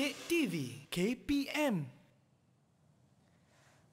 Update TV KPM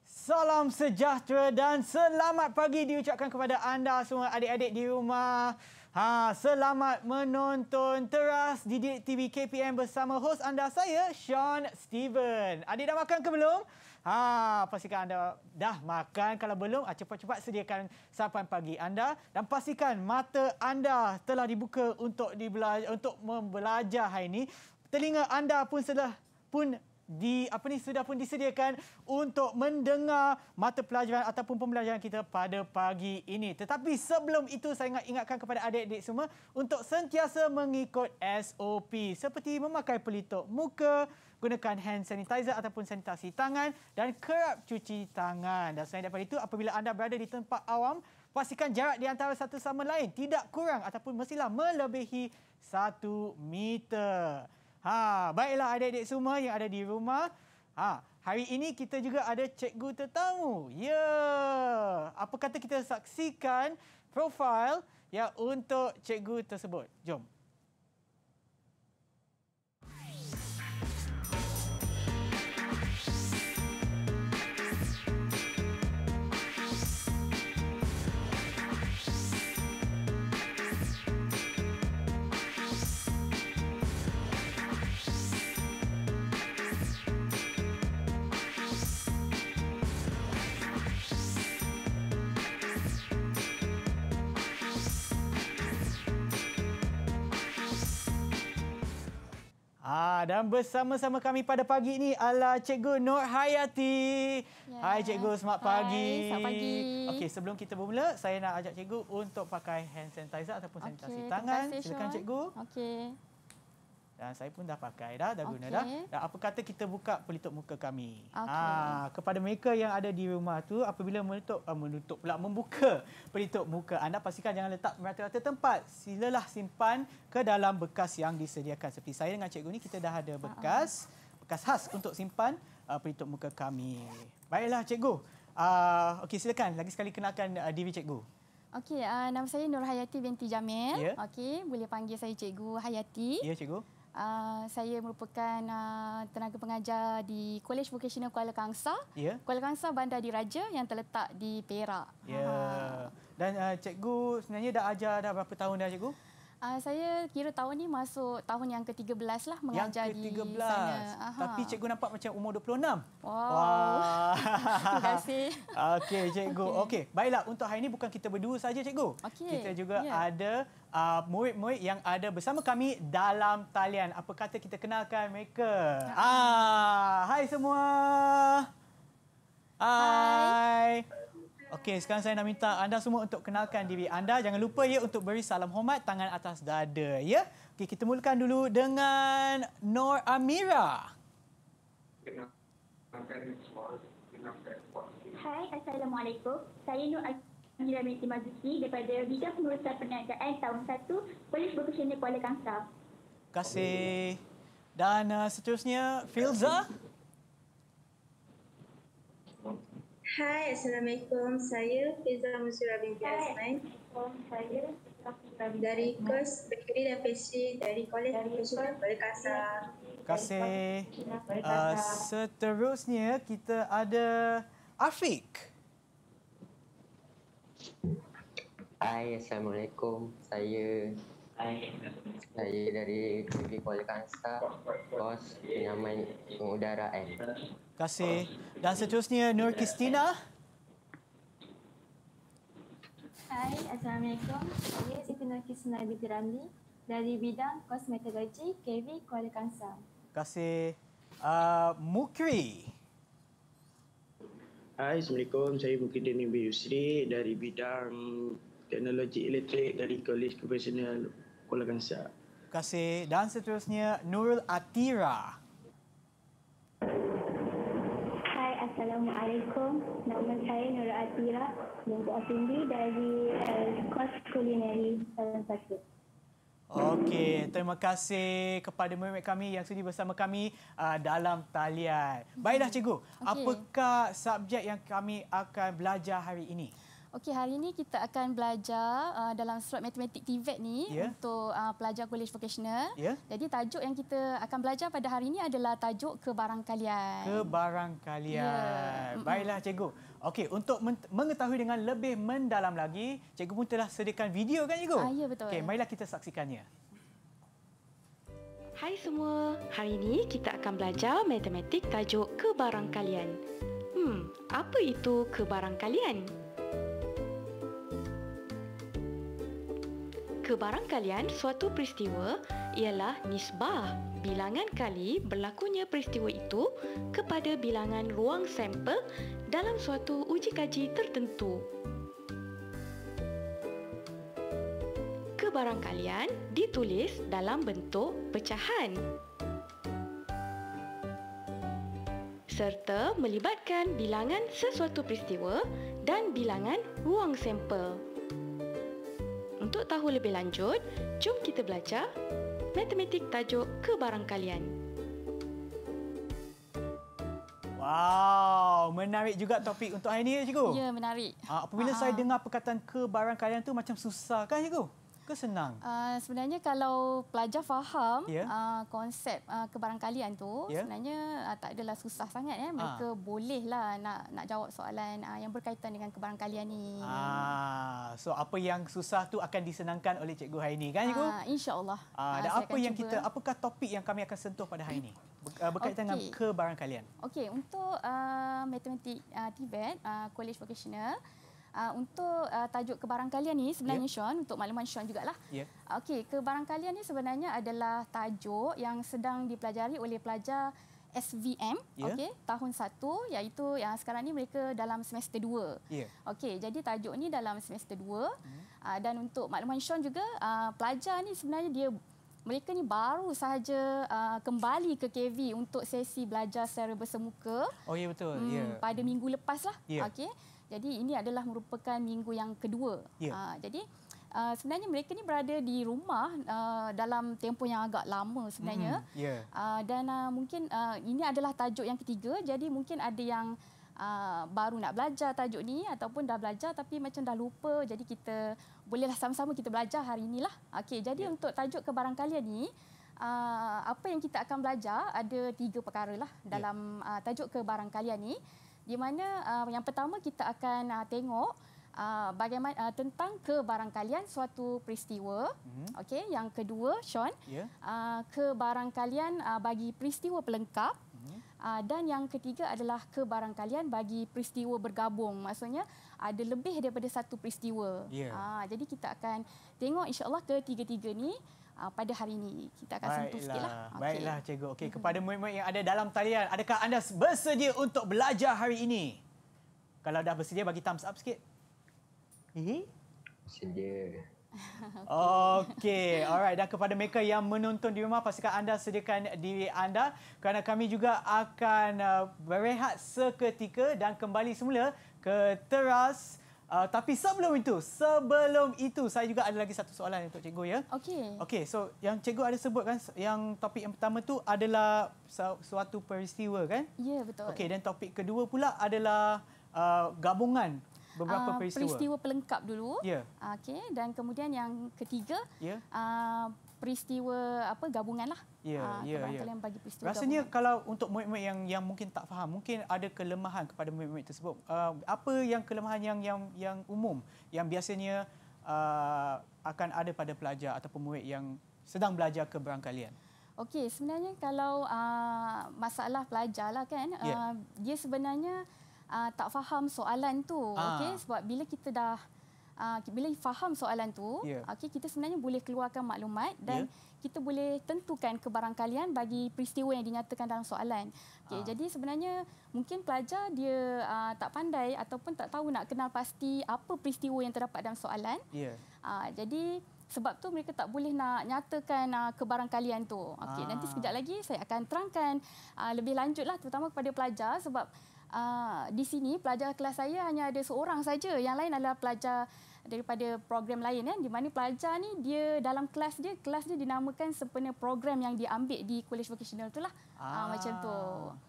Salam sejahtera dan selamat pagi diucapkan kepada anda semua adik-adik di rumah. Ha, selamat menonton teras Didik TV KPM bersama hos anda saya, Sean Steven. Adik dah makan ke belum? Ha, pastikan anda dah makan. Kalau belum, ah, cepat-cepat sediakan sarapan pagi anda. Dan pastikan mata anda telah dibuka untuk, dibelajar, untuk membelajar hari ini telinga anda pun sudah pun di apa ni sudah pun disediakan untuk mendengar mata pelajaran ataupun pembelajaran kita pada pagi ini. Tetapi sebelum itu saya nak ingatkan kepada adik-adik semua untuk sentiasa mengikut SOP seperti memakai pelitup muka, gunakan hand sanitizer ataupun sanitasi tangan dan kerap cuci tangan. Dan selain daripada itu apabila anda berada di tempat awam, pastikan jarak di antara satu sama lain tidak kurang ataupun mestilah melebihi satu meter. Ha, baiklah adik-adik semua yang ada di rumah. Ha, hari ini kita juga ada cikgu tetamu. Ya. Yeah. Apa kata kita saksikan profil ya untuk cikgu tersebut. Jom. Ah dan bersama-sama kami pada pagi ini adalah Cikgu Nur Hayati. Yeah. Hai Cikgu, selamat pagi. Selamat pagi. Okey, sebelum kita bermula, saya nak ajak Cikgu untuk pakai hand sanitizer ataupun okay, sanitasi tangan. Silakan Sean. Cikgu. Okey. Dan saya pun dah pakai dah, dah guna dah. Dan apa kata kita buka pelitup muka kami. Okay. Ha, ah, kepada mereka yang ada di rumah tu apabila menutup uh, menutup pula membuka pelitup muka anda pastikan jangan letak merata-rata tempat. Silalah simpan ke dalam bekas yang disediakan. Seperti saya dengan cikgu ni kita dah ada ah. bekas, bekas khas untuk simpan uh, pelitup muka kami. Baiklah cikgu. Uh, okey silakan lagi sekali kenalkan uh, diri cikgu. Okey, uh, nama saya Nur Hayati binti Jamil. Yeah. Okey, boleh panggil saya cikgu Hayati. Ya, yeah, cikgu. Uh, saya merupakan uh, tenaga pengajar di College Vocational Kuala Kangsa. Yeah. Kuala Kangsa Bandar Diraja yang terletak di Perak. Ya. Yeah. Dan uh, cikgu sebenarnya dah ajar dah berapa tahun dah cikgu? Uh, saya kira tahun ni masuk tahun yang ke-13 lah mengajar yang ke-13. di sana. Tapi cikgu nampak macam umur 26. Wow. wow. Terima kasih. Okey cikgu. Okey. Okay. Baiklah untuk hari ini bukan kita berdua saja cikgu. Okay. Kita juga yeah. ada uh, murid-murid yang ada bersama kami dalam talian. Apa kata kita kenalkan mereka? Ah, hai semua. Hai. Hai. Okey, sekarang saya nak minta anda semua untuk kenalkan diri anda. Jangan lupa ya untuk beri salam hormat tangan atas dada ya. Okey, kita mulakan dulu dengan Nor Amira. Hai, Assalamualaikum. Saya Nur Amira binti Mazuki daripada Bidang Pengurusan Perniagaan Tahun 1 Polis Profesional Kuala Kangsar. Terima kasih. Dan uh, seterusnya, Filza. Terima Hai, Assalamualaikum. Saya Fiza Musyura binti Hai. Asmain. saya Dari kos bakery dan pastry dari Kolej Profesional Kuala Kasar. Terima kasih. Uh, seterusnya kita ada Afiq. Hai, Assalamualaikum. Saya saya dari TV Polikansa, kos penyaman udara N. Terima kasih. Dan seterusnya Nur Kristina. Hai, Assalamualaikum. Saya Siti Nur Kristina Binti Ramli dari bidang kosmetologi KV Kuala Kangsa. Terima kasih. Uh, Mukri. Hai, Assalamualaikum. Saya Mukri Dini Yusri dari bidang teknologi elektrik dari Kolej Profesional Bolehkan siap. Terima kasih. Dan seterusnya, Nurul Atira. Hai, Assalamualaikum. Nama saya Nurul Atira. Nombor Atindi dari eh, Kos uh, Kulineri Salam Satu. Okey, terima kasih kepada murid kami yang sudi bersama kami uh, dalam talian. Baiklah cikgu, okay. apakah subjek yang kami akan belajar hari ini? Okey, hari ini kita akan belajar uh, dalam slot matematik TVET e ni yeah. untuk uh, pelajar kolej vokasional. Yeah. Jadi tajuk yang kita akan belajar pada hari ini adalah tajuk kebarangkalian. Kebarangkalian. Yeah. Baiklah cikgu. Okey, untuk mengetahui dengan lebih mendalam lagi, cikgu pun telah sediakan video kan cikgu? Uh, ya, yeah, betul. Okey, marilah kita saksikannya. Hai semua. Hari ini kita akan belajar matematik tajuk kebarangkalian. Hmm, apa itu kebarangkalian? Kebarangkalian. kebarangkalian suatu peristiwa ialah nisbah bilangan kali berlakunya peristiwa itu kepada bilangan ruang sampel dalam suatu uji kaji tertentu. Kebarangkalian ditulis dalam bentuk pecahan serta melibatkan bilangan sesuatu peristiwa dan bilangan ruang sampel. Untuk tahu lebih lanjut, jom kita belajar Matematik Tajuk Kebarangkalian. Wow, menarik juga topik untuk hari ini, Cikgu. Ya, menarik. Ah, apabila Aa. Ah. saya dengar perkataan kebarangkalian tu macam susah kan, Cikgu? ke senang? Uh, sebenarnya kalau pelajar faham yeah. Ya. uh, konsep uh, kebarangkalian tu, yeah. sebenarnya uh, tak adalah susah sangat. Eh. Mereka uh. bolehlah nak nak jawab soalan uh, yang berkaitan dengan kebarangkalian ini. Ah, so apa yang susah tu akan disenangkan oleh Cikgu hari ini, kan Cikgu? Uh, Insya Uh, dan apa yang kita, apakah topik yang kami akan sentuh pada hari ini? berkaitan okay. dengan kebarangkalian. Okey, untuk uh, matematik uh, Tibet, uh, College Vocational, Uh, untuk uh, tajuk kebarangkalian ni sebenarnya yeah. Sean untuk makluman Sean jugalah. Yeah. Okey, kebarangkalian ni sebenarnya adalah tajuk yang sedang dipelajari oleh pelajar SVM yeah. okey tahun satu, yaitu yang sekarang ni mereka dalam semester dua. Yeah. Okey, jadi tajuk ni dalam semester dua. mm. uh, dan untuk makluman Sean juga uh, pelajar ni sebenarnya dia mereka ni baru sahaja uh, kembali ke KV untuk sesi belajar secara bersemuka. Oh ya yeah, betul. Um, hmm, yeah. Pada minggu lepas lah. Yeah. Okey. Jadi ini adalah merupakan minggu yang kedua. Yeah. Ya. Ha, jadi Uh, sebenarnya mereka ni berada di rumah uh, dalam tempoh yang agak lama sebenarnya mm, mm-hmm. yeah. Ya. uh, dan uh, mungkin uh, ini adalah tajuk yang ketiga jadi mungkin ada yang uh, baru nak belajar tajuk ni ataupun dah belajar tapi macam dah lupa jadi kita bolehlah sama-sama kita belajar hari ini lah. Okay. jadi yeah. untuk tajuk kebarangkalian ni uh, apa yang kita akan belajar ada tiga perkara lah dalam yeah. Ya. uh, tajuk kebarangkalian ni di mana uh, yang pertama kita akan uh, tengok uh, bagaimana uh, tentang kebarangkalian suatu peristiwa mm-hmm. okey yang kedua Sean yeah. uh, kebarangkalian uh, bagi peristiwa pelengkap mhm. Uh, dan yang ketiga adalah kebarangkalian bagi peristiwa bergabung maksudnya ada lebih daripada satu peristiwa. Yeah. Ya. Uh, jadi kita akan tengok insya-Allah ketiga-tiga ni uh, pada hari ini. Kita akan lah. Baiklah. sentuh sikitlah. Baiklah, okay. cikgu. Okay. Kepada murid-murid yang ada dalam talian, adakah anda bersedia untuk belajar hari ini? Kalau dah bersedia, bagi thumbs up sikit. Bersedia. Okey, okay. alright. Dan kepada mereka yang menonton di rumah, pastikan anda sediakan diri anda kerana kami juga akan uh, berehat seketika dan kembali semula ke teras Uh, tapi sebelum itu, sebelum itu saya juga ada lagi satu soalan untuk cikgu ya. Okey. Okey, so yang cikgu ada sebut kan yang topik yang pertama tu adalah suatu peristiwa kan? Ya, yeah, betul. Okey, dan topik kedua pula adalah uh, gabungan beberapa uh, peristiwa. Peristiwa pelengkap dulu. Ya. Yeah. Okey, dan kemudian yang ketiga yeah. uh, peristiwa apa gabungan lah. Ya, yeah, ya. Yeah, yeah. yang bagi peristiwa Rasanya gabungan. kalau untuk muid-muid yang yang mungkin tak faham, mungkin ada kelemahan kepada muid-muid tersebut. Uh, apa yang kelemahan yang yang yang umum yang biasanya uh, akan ada pada pelajar atau muid yang sedang belajar keberangkalian? Okey, sebenarnya kalau uh, masalah pelajar lah kan, yeah. Ya. uh, dia sebenarnya uh, tak faham soalan tu. Ah. Okey, sebab bila kita dah uh, bila faham soalan tu yeah. okey kita sebenarnya boleh keluarkan maklumat dan yeah. kita boleh tentukan kebarangkalian bagi peristiwa yang dinyatakan dalam soalan Okay, uh. Ah. jadi sebenarnya mungkin pelajar dia uh, tak pandai ataupun tak tahu nak kenal pasti apa peristiwa yang terdapat dalam soalan yeah. Ya. uh, jadi sebab tu mereka tak boleh nak nyatakan uh, kebarangkalian tu Okay, uh. nanti sekejap lagi saya akan terangkan uh, lebih lanjutlah terutama kepada pelajar sebab Ah, di sini pelajar kelas saya hanya ada seorang saja. Yang lain adalah pelajar daripada program lain kan di mana pelajar ni dia dalam kelas dia kelas dia dinamakan sempena program yang diambil di college vocational itulah ah. Aa, ah, macam tu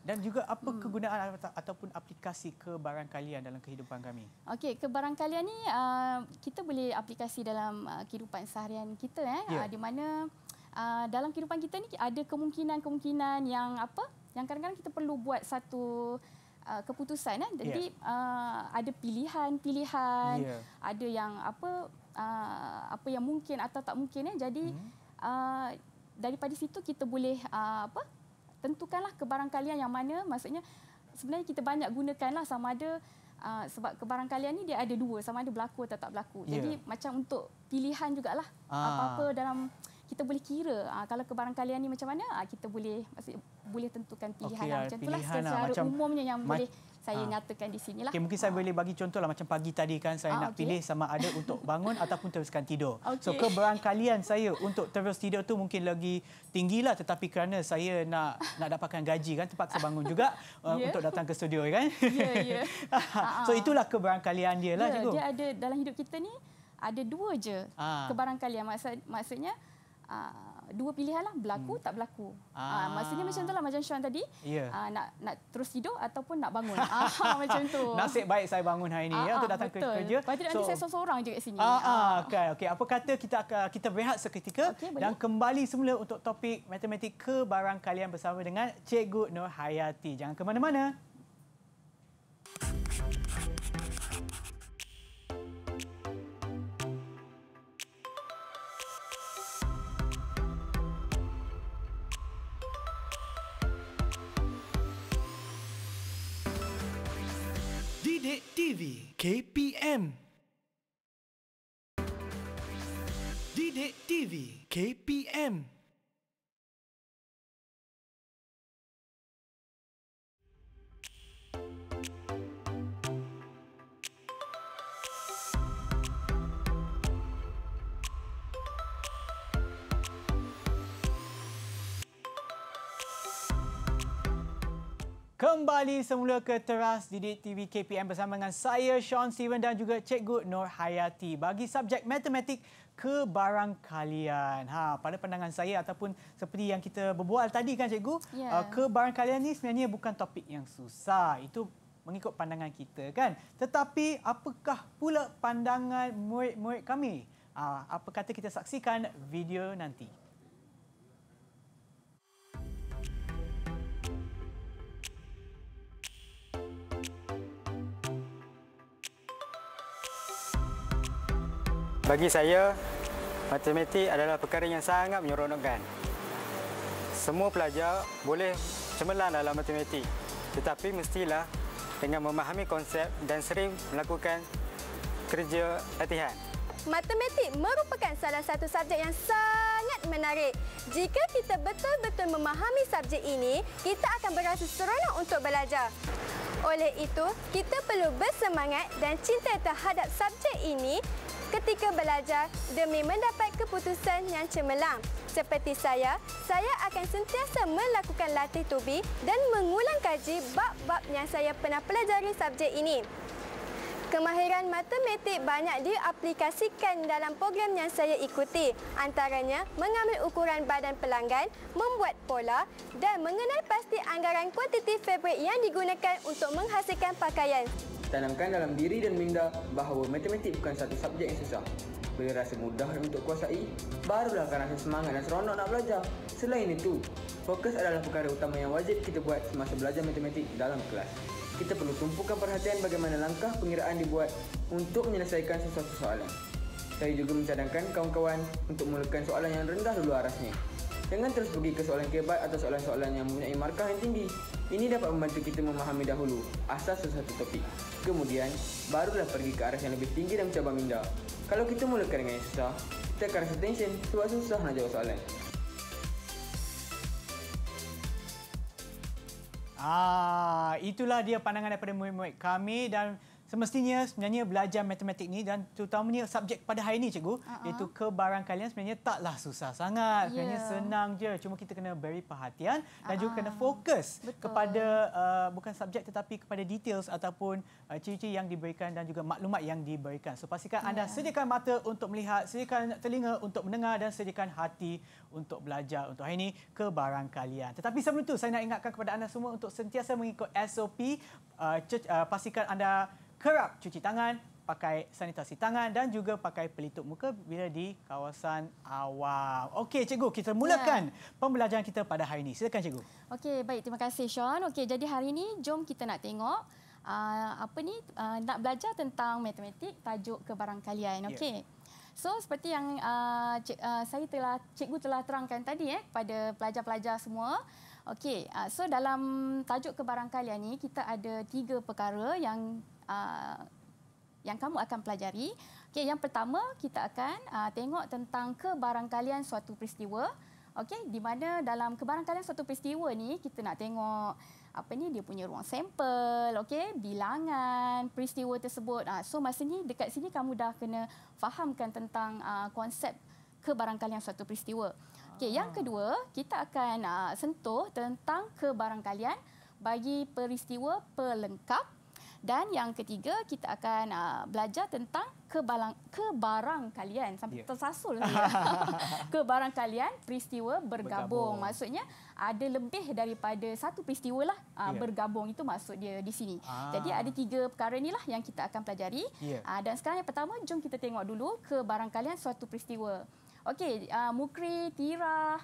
dan juga apa hmm. kegunaan ata- ataupun aplikasi kebarangkalian dalam kehidupan kami okey kebarangkalian ni uh, kita boleh aplikasi dalam uh, kehidupan seharian kita eh yeah. Ya. uh, di mana uh, dalam kehidupan kita ni ada kemungkinan-kemungkinan yang apa yang kadang-kadang kita perlu buat satu uh, keputusan eh. jadi yeah. uh, ada pilihan-pilihan yeah. ada yang apa uh, apa yang mungkin atau tak mungkin eh. jadi mm. uh, daripada situ kita boleh uh, apa tentukanlah kebarangkalian yang mana maksudnya sebenarnya kita banyak gunakanlah sama ada uh, sebab kebarangkalian ni dia ada dua sama ada berlaku atau tak berlaku yeah. jadi macam untuk pilihan juga lah ah. apa-apa dalam kita boleh kira uh, kalau kebarangkalian kalian ni macam mana uh, kita boleh masih boleh tentukan pilihan okay, lah. Ah, macam lah pilihan itulah secara lah. umumnya yang boleh saya ha. nyatakan di sinilah. Okay, mungkin saya ha. boleh bagi contoh lah macam pagi tadi kan saya ha, nak okay. pilih sama ada untuk bangun ataupun teruskan tidur. Okay. So keberangkalian saya untuk terus tidur tu mungkin lagi tinggilah tetapi kerana saya nak nak dapatkan gaji kan terpaksa bangun juga yeah. uh, ya. untuk datang ke studio ya kan. Ya yeah, ya. Yeah. so itulah keberangkalian dia lah yeah, cikgu. Dia ada dalam hidup kita ni ada dua je ha. keberangkalian maksud maksudnya Ah, dua pilihan lah berlaku hmm. tak berlaku. Ah. Uh, maksudnya macam tu lah macam Sean tadi. Yeah. Ya. Uh, nak nak terus tidur ataupun nak bangun. Aha, macam tu. Nasib baik saya bangun hari ini uh, ya untuk ah, datang betul. kerja. Betul. So, nanti saya seorang-seorang je kat sini. Ah, uh, okay, okay. Apa kata kita kita berehat seketika okay, dan boleh. kembali semula untuk topik matematik ke barang kalian bersama dengan Cikgu Nur Hayati. Jangan ke mana-mana. TV KPM Didik TV KPM Kembali semula ke teras Didik TV KPM bersama dengan saya Sean Steven dan juga Cikgu Nur Hayati bagi subjek matematik kebarangkalian. barang Ha, pada pandangan saya ataupun seperti yang kita berbual tadi kan Cikgu, yeah. Ya. ke barang sebenarnya bukan topik yang susah. Itu mengikut pandangan kita kan. Tetapi apakah pula pandangan murid-murid kami? Ah, apa kata kita saksikan video nanti. bagi saya matematik adalah perkara yang sangat menyeronokkan. Semua pelajar boleh cemerlang dalam matematik. Tetapi mestilah dengan memahami konsep dan sering melakukan kerja latihan. Matematik merupakan salah satu subjek yang sangat menarik. Jika kita betul-betul memahami subjek ini, kita akan berasa seronok untuk belajar. Oleh itu, kita perlu bersemangat dan cinta terhadap subjek ini ketika belajar demi mendapat keputusan yang cemerlang. Seperti saya, saya akan sentiasa melakukan latih tubi dan mengulang kaji bab-bab yang saya pernah pelajari subjek ini. Kemahiran matematik banyak diaplikasikan dalam program yang saya ikuti. Antaranya, mengambil ukuran badan pelanggan, membuat pola dan mengenal pasti anggaran kuantiti fabrik yang digunakan untuk menghasilkan pakaian. Tanamkan dalam diri dan minda bahawa matematik bukan satu subjek yang susah. Bila rasa mudah untuk kuasai, barulah akan rasa semangat dan seronok nak belajar. Selain itu, fokus adalah perkara utama yang wajib kita buat semasa belajar matematik dalam kelas. Kita perlu tumpukan perhatian bagaimana langkah pengiraan dibuat untuk menyelesaikan sesuatu soalan. Saya juga mencadangkan kawan-kawan untuk mulakan soalan yang rendah dulu arasnya. Jangan terus pergi ke soalan kebat atau soalan-soalan yang mempunyai markah yang tinggi. Ini dapat membantu kita memahami dahulu asas sesuatu topik. Kemudian, barulah pergi ke arah yang lebih tinggi dan mencabar minda. Kalau kita mulakan dengan yang susah, kita akan rasa tension sebab susah nak jawab soalan. Ah, itulah dia pandangan daripada murid kami dan Semestinya sebenarnya belajar matematik ni dan terutamanya subjek pada hari ini cikgu uh-huh. iaitu kebarangkalian sebenarnya taklah susah sangat. Yeah. Sebenarnya senang je. Cuma kita kena beri perhatian uh-huh. dan juga kena uh-huh. fokus Betul. kepada uh, bukan subjek tetapi kepada details ataupun uh, ciri-ciri yang diberikan dan juga maklumat yang diberikan. So pastikan anda ya. sediakan mata untuk melihat, sediakan telinga untuk mendengar dan sediakan hati untuk belajar untuk hari ini kebarangkalian. Tetapi sebelum itu saya nak ingatkan kepada anda semua untuk sentiasa mengikut SOP uh, cer- uh, pastikan anda kerap cuci tangan, pakai sanitasi tangan dan juga pakai pelitup muka bila di kawasan awam. Okey, cikgu, kita mulakan ya. pembelajaran kita pada hari ini. Silakan cikgu. Okey, baik, terima kasih Sean. Okey, jadi hari ini jom kita nak tengok uh, apa ni uh, nak belajar tentang matematik tajuk kebarangkalian. Ya. Okey. Ya. So seperti yang uh, cik, uh, saya telah cikgu telah terangkan tadi eh kepada pelajar-pelajar semua. Okey, uh, so dalam tajuk kebarangkalian ni kita ada tiga perkara yang Uh, yang kamu akan pelajari. Okey, yang pertama kita akan uh, tengok tentang kebarangkalian suatu peristiwa. Okey, di mana dalam kebarangkalian suatu peristiwa ni kita nak tengok apa ni dia punya ruang sampel, okey, bilangan peristiwa tersebut. Uh, so masa ni dekat sini kamu dah kena fahamkan tentang uh, konsep kebarangkalian suatu peristiwa. Okey, yang ah. kedua, kita akan uh, sentuh tentang kebarangkalian bagi peristiwa pelengkap dan yang ketiga, kita akan uh, belajar tentang kebalang, kebarang kalian. Sampai yeah. tersasul. ya. Kebarang kalian, peristiwa bergabung. bergabung. Maksudnya, ada lebih daripada satu peristiwa lah uh, ah, yeah. bergabung. Itu maksud dia di sini. Ah. Jadi, ada tiga perkara ni lah yang kita akan pelajari. Yeah. Ya. Uh, dan sekarang yang pertama, jom kita tengok dulu kebarang kalian suatu peristiwa. Okey, uh, Mukri, Tira,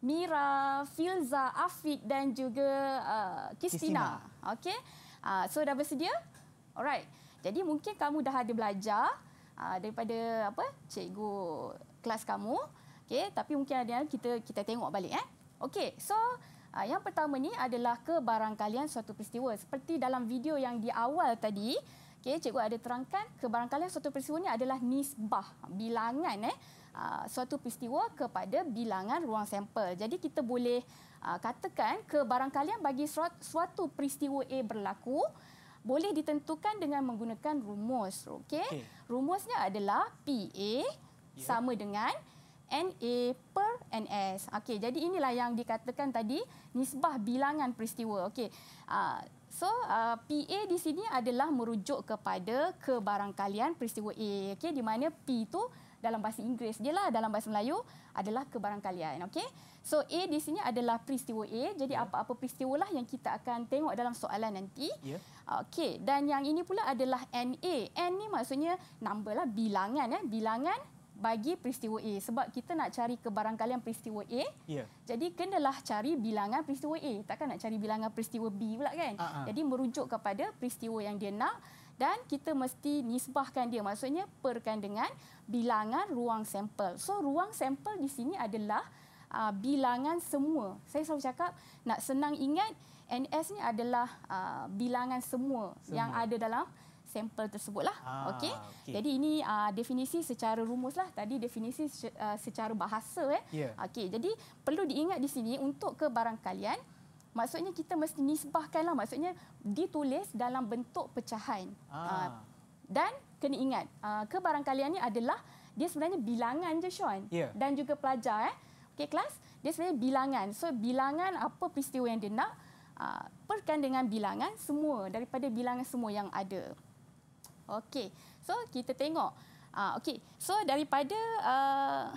Mira, Filza, Afiq dan juga uh, Kristina. Okey. Uh, so dah bersedia? Alright. Jadi mungkin kamu dah ada belajar uh, daripada apa? Cikgu kelas kamu. Okey, tapi mungkin ada kita kita tengok balik eh. Okey. So ah, yang pertama ni adalah kebarangkalian suatu peristiwa. Seperti dalam video yang di awal tadi, okey cikgu ada terangkan kebarangkalian suatu peristiwa ni adalah nisbah, bilangan eh suatu peristiwa kepada bilangan ruang sampel. Jadi kita boleh Ah, katakan kebarangkalian bagi suatu peristiwa A berlaku boleh ditentukan dengan menggunakan rumus. Okey, Okay. Rumusnya adalah PA yeah. sama dengan NA per NS. Okey, jadi inilah yang dikatakan tadi nisbah bilangan peristiwa. Okay. Ah, so, ah, PA di sini adalah merujuk kepada kebarangkalian peristiwa A. Okey, Di mana P itu dalam bahasa Inggeris dia lah dalam bahasa Melayu adalah kebarangkalian. Okey. So A di sini adalah peristiwa A. Jadi ya. apa apa peristiwa lah yang kita akan tengok dalam soalan nanti. Yeah. Okey, dan yang ini pula adalah NA. N ni maksudnya number lah, bilangan eh, bilangan bagi peristiwa A sebab kita nak cari kebarangkalian peristiwa A. Yeah. Jadi kenalah cari bilangan peristiwa A. Takkan nak cari bilangan peristiwa B pula kan? Uh-huh. Jadi merujuk kepada peristiwa yang dia nak dan kita mesti nisbahkan dia maksudnya perkan dengan bilangan ruang sampel. So ruang sampel di sini adalah uh, bilangan semua. Saya selalu cakap nak senang ingat NS ni adalah uh, bilangan semua, semua yang ada dalam sampel tersebutlah. Ah, okey. Okay. Jadi ini uh, definisi secara rumus lah Tadi definisi secara, uh, secara bahasa eh. Yeah. Okey. Jadi perlu diingat di sini untuk ke barang kalian maksudnya kita mesti nisbahkan lah maksudnya ditulis dalam bentuk pecahan. Ah. Uh, dan kena ingat uh, ke barang kalian ni adalah dia sebenarnya bilangan je Sean yeah. dan juga pelajar eh okay, kelas, dia sebenarnya bilangan. So, bilangan apa peristiwa yang dia nak, ah, perkan dengan bilangan semua, daripada bilangan semua yang ada. Okay, so kita tengok. Ah, okay, so daripada uh,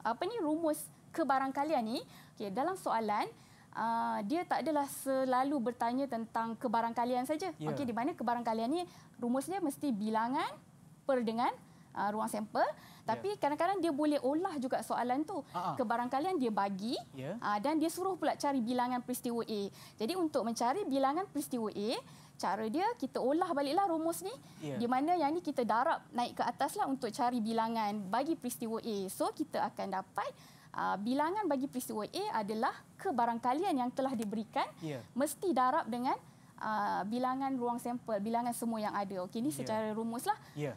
apa ni rumus kebarangkalian ni, okay, dalam soalan, Uh, dia tak adalah selalu bertanya tentang kebarangkalian saja. Yeah. Okey, di mana kebarangkalian ni rumusnya mesti bilangan per dengan uh, ruang sampel tapi yeah. kadang-kadang dia boleh olah juga soalan tu uh-huh. ke barangkalian dia bagi yeah. uh, dan dia suruh pula cari bilangan peristiwa A jadi untuk mencari bilangan peristiwa A cara dia kita olah baliklah rumus ni yeah. di mana yang ni kita darab naik ke atas lah untuk cari bilangan bagi peristiwa A so kita akan dapat Uh, bilangan bagi peristiwa A adalah kebarangkalian yang telah diberikan yeah. mesti darab dengan uh, bilangan ruang sampel, bilangan semua yang ada. Okey, ini ya. secara rumuslah. Yeah.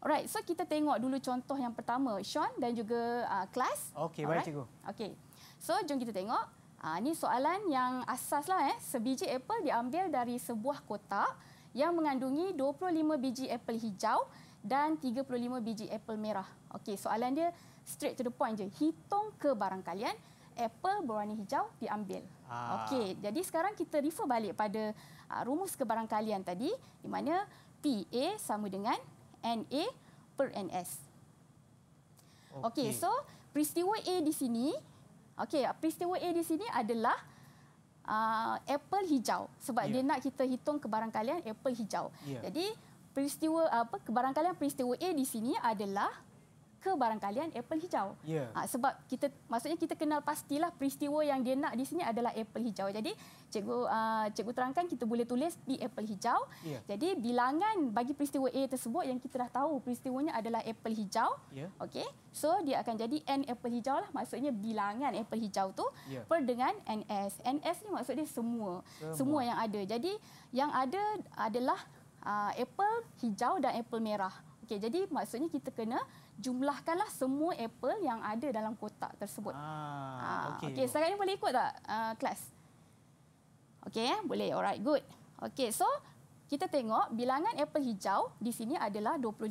Alright, so kita tengok dulu contoh yang pertama, Sean dan juga uh, kelas. Okey, baik cikgu. Okey. So, jom kita tengok. Uh, ini soalan yang asas lah. Eh. Sebiji apple diambil dari sebuah kotak yang mengandungi 25 biji apple hijau dan 35 biji apple merah. Okey, soalan dia straight to the point je. Hitung ke barang kalian, apple berwarna hijau diambil. Ah. Okey, jadi sekarang kita refer balik pada uh, rumus ke barang kalian tadi di mana PA sama dengan NA per NS. Okey, okay, so peristiwa A di sini, okey, peristiwa A di sini adalah uh, apple hijau sebab yeah. dia nak kita hitung kebarangkalian apple hijau. Yeah. Jadi peristiwa apa kebarangkalian peristiwa A di sini adalah ke barang kalian apple hijau. Yeah. Ya. Ha, sebab kita maksudnya kita kenal pastilah peristiwa yang dia nak di sini adalah apple hijau. Jadi cikgu uh, cikgu terangkan kita boleh tulis di apple hijau. Yeah. Jadi bilangan bagi peristiwa A tersebut yang kita dah tahu peristiwanya adalah apple hijau. Yeah. Okey. So dia akan jadi n apple hijau lah. Maksudnya bilangan apple hijau tu yeah. per dengan ns. Ns ni maksudnya semua. semua. Semua yang ada. Jadi yang ada adalah uh, apple hijau dan apple merah. Okey, jadi maksudnya kita kena jumlahkanlah semua apple yang ada dalam kotak tersebut. Ah, ha, okey. Okey, sekarang ni boleh ikut tak uh, ah, kelas? Okey, eh? boleh. Alright, good. Okey, so kita tengok bilangan apple hijau di sini adalah 25.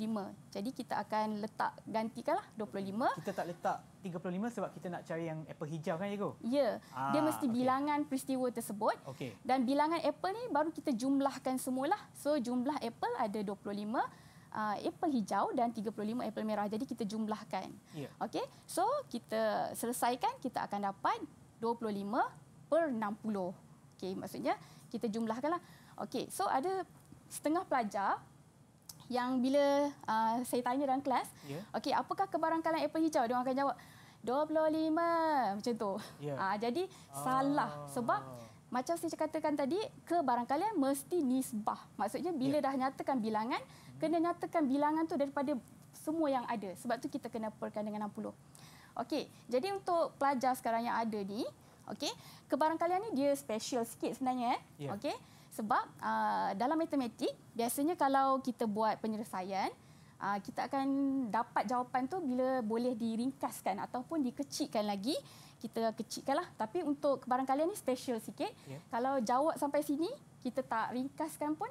Jadi kita akan letak gantikanlah 25. Kita tak letak 35 sebab kita nak cari yang apple hijau kan cikgu? Ya. Ah, dia mesti okay. bilangan peristiwa tersebut. Okay. Dan bilangan apple ni baru kita jumlahkan semualah. So jumlah apple ada 25 uh, apple hijau dan 35 apple merah. Jadi kita jumlahkan. Ya. Okey. So kita selesaikan kita akan dapat 25 per 60. Okey, maksudnya kita jumlahkanlah. Okey, so ada setengah pelajar yang bila uh, saya tanya dalam kelas, yeah. okey, apakah kebarangkalan apple hijau? Dia akan jawab 25 macam tu. Yeah. Ya. Uh, jadi oh. salah ah. sebab macam saya katakan tadi, kebarangkalian mesti nisbah. Maksudnya bila yeah. dah nyatakan bilangan, kena nyatakan bilangan tu daripada semua yang ada. Sebab tu kita kena perkan dengan 60. Okey, jadi untuk pelajar sekarang yang ada ni, okey, kebarangkalian ni dia special sikit sebenarnya eh. Yeah. Okey, sebab uh, dalam matematik biasanya kalau kita buat penyelesaian uh, kita akan dapat jawapan tu bila boleh diringkaskan ataupun dikecikkan lagi kita kecikkanlah tapi untuk kebarangkalian ni special sikit yeah. kalau jawab sampai sini kita tak ringkaskan pun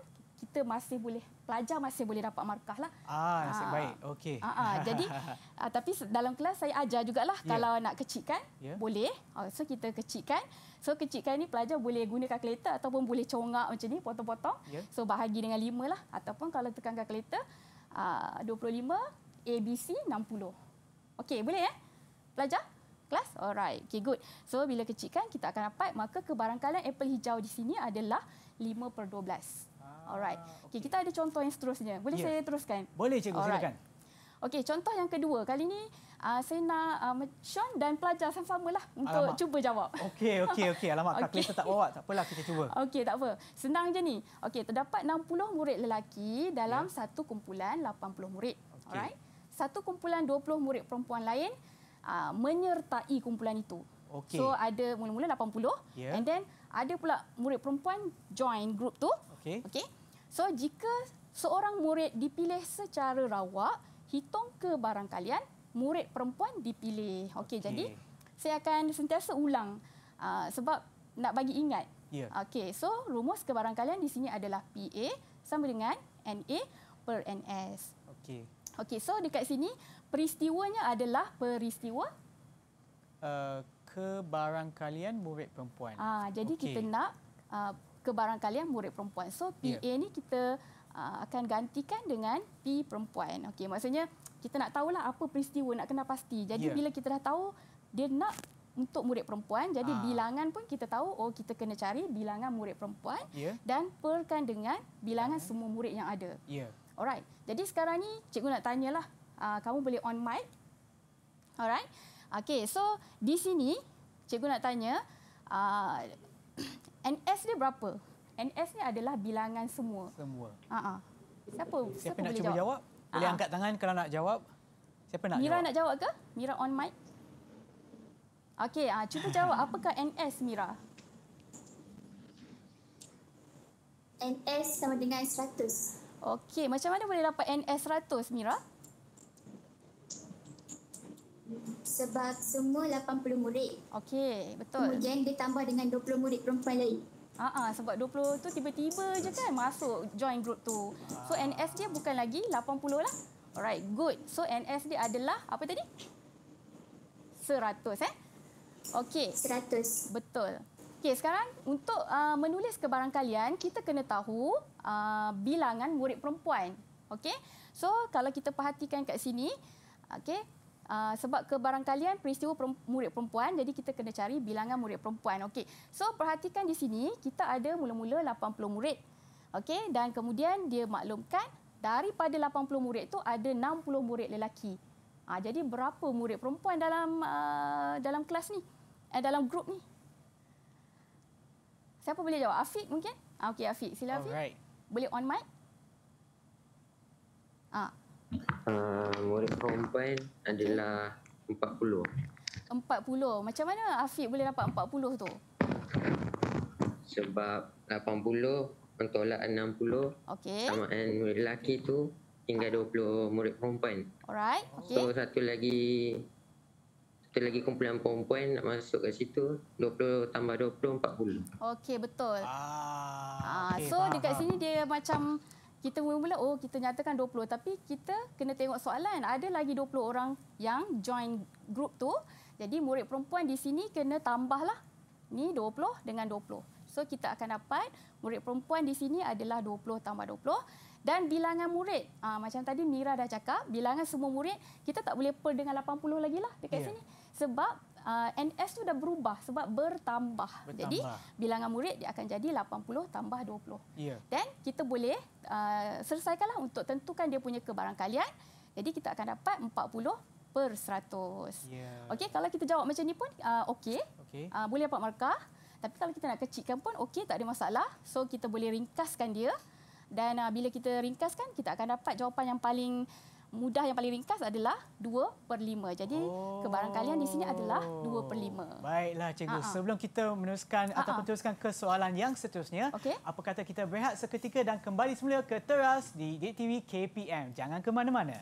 kita masih boleh pelajar masih boleh dapat markah lah. Ah, nasib aa, ah. baik. Okey. Ah, ah, jadi ah, tapi dalam kelas saya ajar jugalah yeah. kalau nak kecikkan yeah. boleh. Oh, so kita kecikkan. So kecikkan ni pelajar boleh guna kalkulator ataupun boleh congak macam ni potong-potong. Yeah. So bahagi dengan 5 lah ataupun kalau tekan kalkulator ah, 25 ABC 60. Okey, boleh eh? Pelajar kelas? Alright. Okay, good. So, bila kecikkan, kita akan dapat maka kebarangkalian apple hijau di sini adalah 5 per 12. Alright. Ah, okay. okay, kita ada contoh yang seterusnya. Boleh yeah. saya teruskan? Boleh cikgu, Alright. silakan. Okey, contoh yang kedua. Kali ini uh, ah, saya nak uh, Sean dan pelajar sama-samalah untuk Alamak. cuba jawab. Okey, okey, okey. Alamak, okay. kalkulator tak bawa. Tak apalah, kita cuba. Okey, tak apa. Senang je ni. Okey, terdapat 60 murid lelaki dalam yeah. satu kumpulan 80 murid. Okay. Alright. Satu kumpulan 20 murid perempuan lain uh, menyertai kumpulan itu. Okay. So ada mula-mula 80 yeah. and then ada pula murid perempuan join group tu. Okey. Okey. So jika seorang murid dipilih secara rawak, hitung ke barang kalian murid perempuan dipilih. Okey, okay. jadi saya akan sentiasa ulang uh, sebab nak bagi ingat. Yeah. Okey, so rumus ke barang kalian di sini adalah PA sama dengan NA per NS. Okey. Okey, so dekat sini peristiwanya adalah peristiwa uh, ke barang kalian murid perempuan. Ah, jadi okay. kita nak uh, kebarangkalian murid perempuan. So PA yeah. ni kita uh, akan gantikan dengan P perempuan. Okey, maksudnya kita nak tahu lah apa peristiwa nak kena pasti. Jadi yeah. bila kita dah tahu dia nak untuk murid perempuan, jadi ah. bilangan pun kita tahu oh kita kena cari bilangan murid perempuan yeah. dan perkan dengan bilangan yeah. semua murid yang ada. Ya. Yeah. Alright. Jadi sekarang ni cikgu nak tanyalah uh, kamu boleh on mic. Alright. Okay, so di sini cikgu nak tanya uh, NS dia berapa? NS ni adalah bilangan semua. Semua. Ha-ha. Siapa, siapa, siapa nak cuba jawab? jawab? Boleh Ha-ha. angkat tangan kalau nak jawab. Siapa nak Mira jawab? nak jawab ke? Mira on mic. Okey, uh, cuba jawab. Apakah NS, Mira? NS sama dengan 100. Okey, macam mana boleh dapat NS 100, Mira? Uh, sebab semua 80 murid. Okey, betul. Kemudian ditambah dengan 20 murid perempuan lain. Ah, uh -uh, sebab 20 tu tiba-tiba je kan masuk join group tu. So NS dia bukan lagi 80 lah. Alright, good. So NS dia adalah apa tadi? 100 eh? Okey. 100. Betul. Okey, sekarang untuk uh, menulis kebarangkalian, kita kena tahu uh, bilangan murid perempuan. Okey? So kalau kita perhatikan kat sini, okey? Ah, sebab kebarangkalian peristiwa murid perempuan jadi kita kena cari bilangan murid perempuan okey so perhatikan di sini kita ada mula-mula 80 murid okey dan kemudian dia maklumkan daripada 80 murid tu ada 60 murid lelaki ha, jadi berapa murid perempuan dalam uh, dalam kelas ni eh dalam grup ni siapa boleh jawab Afiq mungkin okey Afiq sila Afiq boleh on mic ah Uh, murid perempuan adalah 40. 40. Macam mana Afiq boleh dapat 40 tu? Sebab 80 mentolak 60. Okey. Samaan murid lelaki tu tinggal 20 murid perempuan. Alright. Okey. So satu lagi satu lagi kumpulan perempuan nak masuk ke situ 20 tambah 20 40. Okey, betul. Ah. Ah, okay, so faham. dekat sini dia macam kita mula-mula oh kita nyatakan 20 tapi kita kena tengok soalan ada lagi 20 orang yang join group tu jadi murid perempuan di sini kena tambahlah ni 20 dengan 20 so kita akan dapat murid perempuan di sini adalah 20 tambah 20 dan bilangan murid, ha, macam tadi Mira dah cakap, bilangan semua murid, kita tak boleh per dengan 80 lagi lah dekat yeah. sini. Sebab Uh, NS tu dah berubah sebab bertambah. bertambah. Jadi bilangan murid dia akan jadi 80 tambah 20. Yeah. Then kita boleh uh, selesaikanlah untuk tentukan dia punya kebarangkalian. Jadi kita akan dapat 40 per 100. Yeah. Okey, kalau kita jawab macam ni pun uh, okey. Okay. Uh, boleh dapat markah. Tapi kalau kita nak kecilkan pun okey, tak ada masalah. So kita boleh ringkaskan dia. Dan uh, bila kita ringkaskan, kita akan dapat jawapan yang paling mudah yang paling ringkas adalah 2 per 5. Jadi oh. kebarang di sini adalah 2 per 5. Baiklah cikgu. Uh-huh. Sebelum kita meneruskan uh-huh. ataupun teruskan ke soalan yang seterusnya, okay. apa kata kita berehat seketika dan kembali semula ke teras di DTV KPM. Jangan ke mana-mana.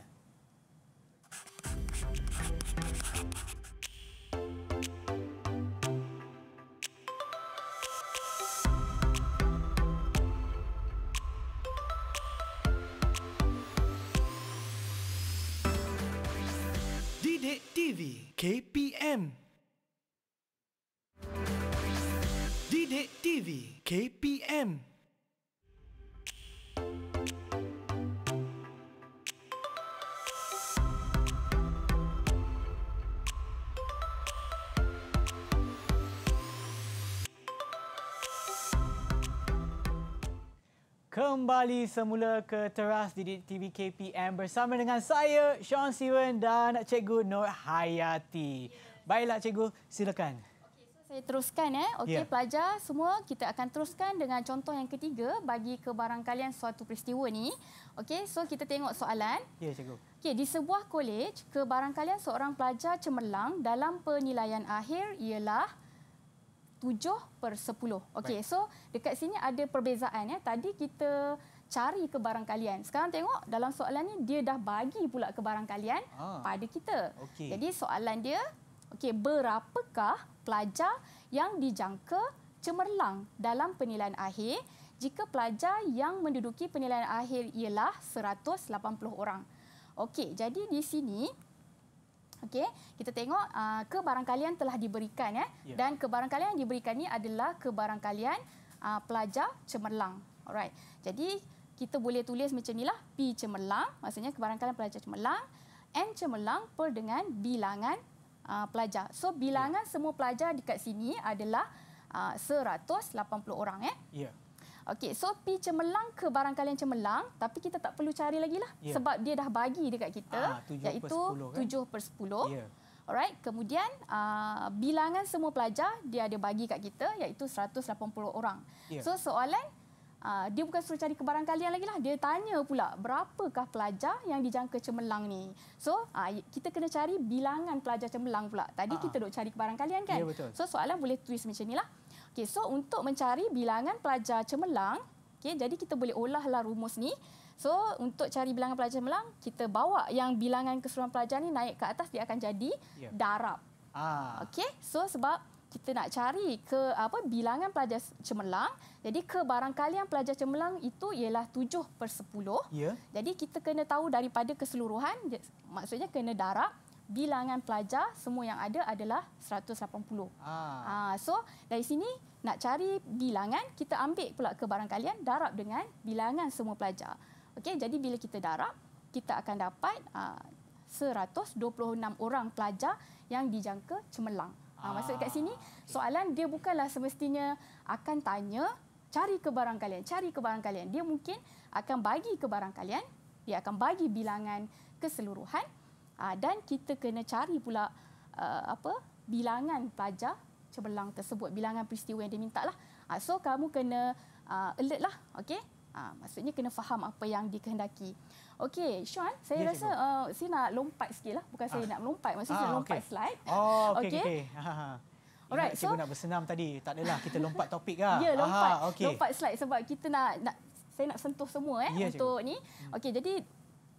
KPM. Didik TV KPM. kembali semula ke teras di TV KPM bersama dengan saya Sean Siwen dan Cikgu Nur Hayati. Baiklah Cikgu, silakan. Okay, saya teruskan eh. Okey yeah. pelajar semua, kita akan teruskan dengan contoh yang ketiga bagi kebarangkalian suatu peristiwa ni. Okey, so kita tengok soalan. Ya yeah, Cikgu. Okey, di sebuah kolej, kebarangkalian seorang pelajar cemerlang dalam penilaian akhir ialah 7 per 10. Okey, so dekat sini ada perbezaan. Ya. Tadi kita cari kebarangkalian. Sekarang tengok dalam soalan ni dia dah bagi pula kebarangkalian ah. pada kita. Okay. Jadi soalan dia, okey, berapakah pelajar yang dijangka cemerlang dalam penilaian akhir jika pelajar yang menduduki penilaian akhir ialah 180 orang. Okey, jadi di sini Okey, kita tengok uh, kebarangkalian telah diberikan eh. ya. Dan kebarangkalian yang diberikan ni adalah kebarangkalian uh, pelajar cemerlang. Alright. Jadi kita boleh tulis macam inilah P cemerlang, maksudnya kebarangkalian pelajar cemerlang, N cemerlang per dengan bilangan uh, pelajar. So bilangan yeah. semua pelajar dekat sini adalah uh, 180 orang eh. Ya. Okey, so pi cemerlang ke barang kalian cemerlang, tapi kita tak perlu cari lagi lah. Yeah. Sebab dia dah bagi dekat kita, ah, 7 per 10, 7 kan? per 10. Yeah. Alright, kemudian uh, bilangan semua pelajar dia ada bagi kat kita, iaitu 180 orang. Yeah. So soalan, uh, dia bukan suruh cari ke barang kalian lagi lah. Dia tanya pula, berapakah pelajar yang dijangka cemerlang ni? So uh, kita kena cari bilangan pelajar cemerlang pula. Tadi uh-huh. kita duk cari ke barang kalian kan? Yeah, ya, So soalan boleh twist macam ni lah. Okey, so untuk mencari bilangan pelajar cemerlang, okey, jadi kita boleh olahlah rumus ni. So, untuk cari bilangan pelajar cemerlang, kita bawa yang bilangan keseluruhan pelajar ni naik ke atas dia akan jadi yeah. darab. Ah. Okey, so sebab kita nak cari ke apa bilangan pelajar cemerlang. Jadi kebarangkalian pelajar cemerlang itu ialah 7 per 10. Yeah. Jadi kita kena tahu daripada keseluruhan maksudnya kena darab bilangan pelajar semua yang ada adalah 180. Ah. Ha, so dari sini nak cari bilangan kita ambil pula ke barang kalian darab dengan bilangan semua pelajar. Okey jadi bila kita darab kita akan dapat ah, uh, 126 orang pelajar yang dijangka cemerlang. Ah. Ha, maksud kat sini soalan dia bukanlah semestinya akan tanya cari ke barang kalian, cari ke barang kalian. Dia mungkin akan bagi ke barang kalian, dia akan bagi bilangan keseluruhan. Ha, dan kita kena cari pula uh, apa bilangan pelajar cemerlang tersebut, bilangan peristiwa yang dia minta lah. Ha, ah, so kamu kena uh, alert lah, okay? Ha, maksudnya kena faham apa yang dikehendaki. Okey, Sean, saya yes, rasa uh, saya nak lompat sikit lah. Bukan ah. saya nak lompat, maksudnya ah, saya lompat okay. slide. Oh, okey. Okay. okay. Ha, ha, ha. Alright, cikgu so, nak bersenam tadi. Tak adalah, kita lompat topik kah? Ya, lompat. Aha, okay. Lompat slide sebab kita nak, nak saya nak sentuh semua eh, yeah, untuk cikgu. ni. Hmm. Okey, jadi